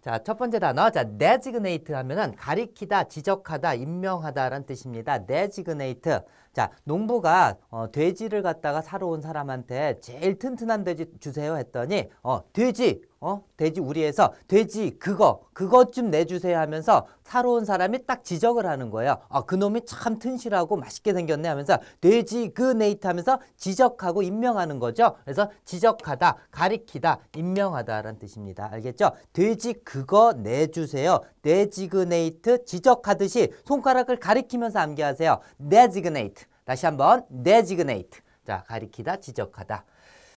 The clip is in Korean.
자, 첫 번째 단어. 자, designate 하면은 가리키다, 지적하다, 임명하다는 뜻입니다. designate. 자, 농부가 어, 돼지를 갖다가 사러 온 사람한테 제일 튼튼한 돼지 주세요 했더니 어, 돼지 어? 돼지 우리에서 돼지 그거 그것 좀 내주세요 하면서 사러 온 사람이 딱 지적을 하는 거예요. 아 그놈이 참 튼실하고 맛있게 생겼네 하면서 돼지 그 네이트 하면서 지적하고 임명하는 거죠. 그래서 지적하다, 가리키다, 임명하다라는 뜻입니다. 알겠죠? 돼지 그거 내주세요. 돼지그네이트 지적하듯이 손가락을 가리키면서 암기하세요. 내지그네이트 다시 한번 내지그네이트 자 가리키다 지적하다